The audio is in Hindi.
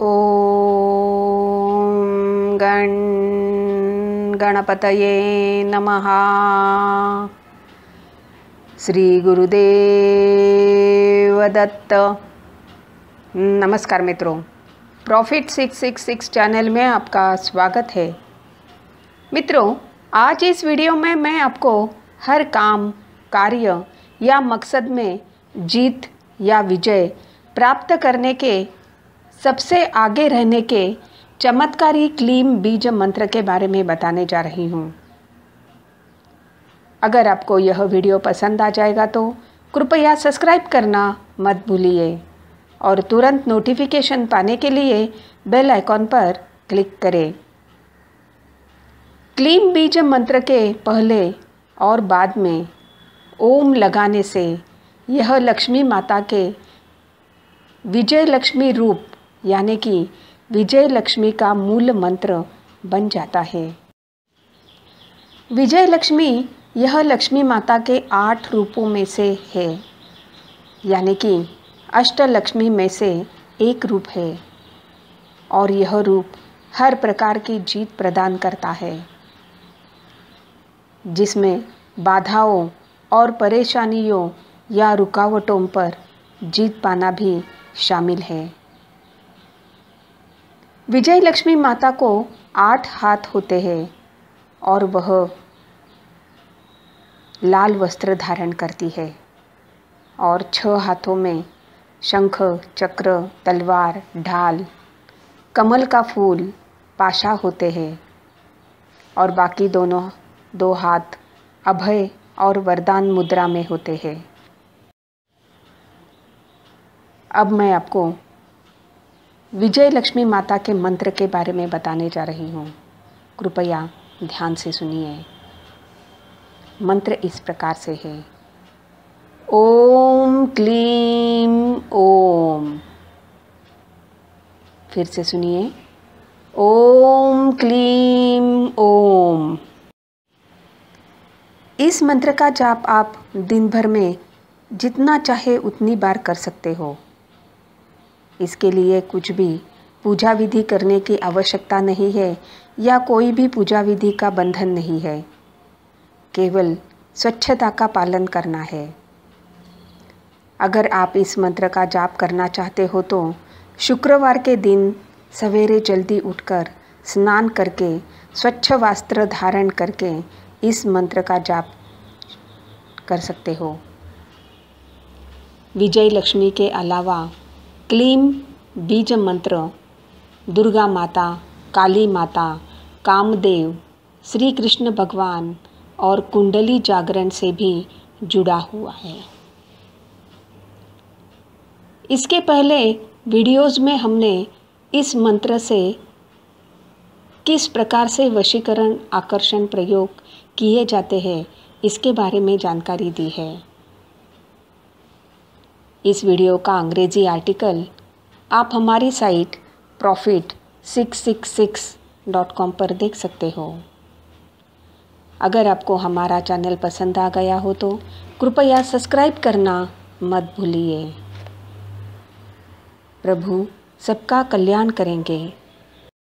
गणपत गण गणपतये नमः श्रीगुरुदेवदत्त नमस्कार मित्रों प्रॉफिट 666 चैनल में आपका स्वागत है मित्रों आज इस वीडियो में मैं आपको हर काम कार्य या मकसद में जीत या विजय प्राप्त करने के सबसे आगे रहने के चमत्कारी क्लीम बीज मंत्र के बारे में बताने जा रही हूँ अगर आपको यह वीडियो पसंद आ जाएगा तो कृपया सब्सक्राइब करना मत भूलिए और तुरंत नोटिफिकेशन पाने के लिए बेल आइकॉन पर क्लिक करें क्लीम बीज मंत्र के पहले और बाद में ओम लगाने से यह लक्ष्मी माता के विजय लक्ष्मी रूप यानी कि विजय लक्ष्मी का मूल मंत्र बन जाता है विजय लक्ष्मी यह लक्ष्मी माता के आठ रूपों में से है यानी कि अष्टलक्ष्मी में से एक रूप है और यह रूप हर प्रकार की जीत प्रदान करता है जिसमें बाधाओं और परेशानियों या रुकावटों पर जीत पाना भी शामिल है विजय लक्ष्मी माता को आठ हाथ होते हैं और वह लाल वस्त्र धारण करती है और छह हाथों में शंख चक्र तलवार ढाल कमल का फूल पाशा होते हैं और बाकी दोनों दो हाथ अभय और वरदान मुद्रा में होते हैं अब मैं आपको विजय लक्ष्मी माता के मंत्र के बारे में बताने जा रही हूँ कृपया ध्यान से सुनिए मंत्र इस प्रकार से है ओम क्लीम ओम फिर से सुनिए ओम क्लीम ओम इस मंत्र का जाप आप दिन भर में जितना चाहे उतनी बार कर सकते हो इसके लिए कुछ भी पूजा विधि करने की आवश्यकता नहीं है या कोई भी पूजा विधि का बंधन नहीं है केवल स्वच्छता का पालन करना है अगर आप इस मंत्र का जाप करना चाहते हो तो शुक्रवार के दिन सवेरे जल्दी उठकर स्नान करके स्वच्छ वस्त्र धारण करके इस मंत्र का जाप कर सकते हो विजय लक्ष्मी के अलावा क्लीम बीज मंत्र दुर्गा माता काली माता कामदेव श्री कृष्ण भगवान और कुंडली जागरण से भी जुड़ा हुआ है इसके पहले वीडियोस में हमने इस मंत्र से किस प्रकार से वशीकरण आकर्षण प्रयोग किए जाते हैं इसके बारे में जानकारी दी है इस वीडियो का अंग्रेजी आर्टिकल आप हमारी site profit six six six dot com पर देख सकते हो अगर आपको हमारा चैनल पसंद आ गया हो तो कृपया सब्सक्राइब करना मत भूलिए प्रभु सबका कल्याण करेंगे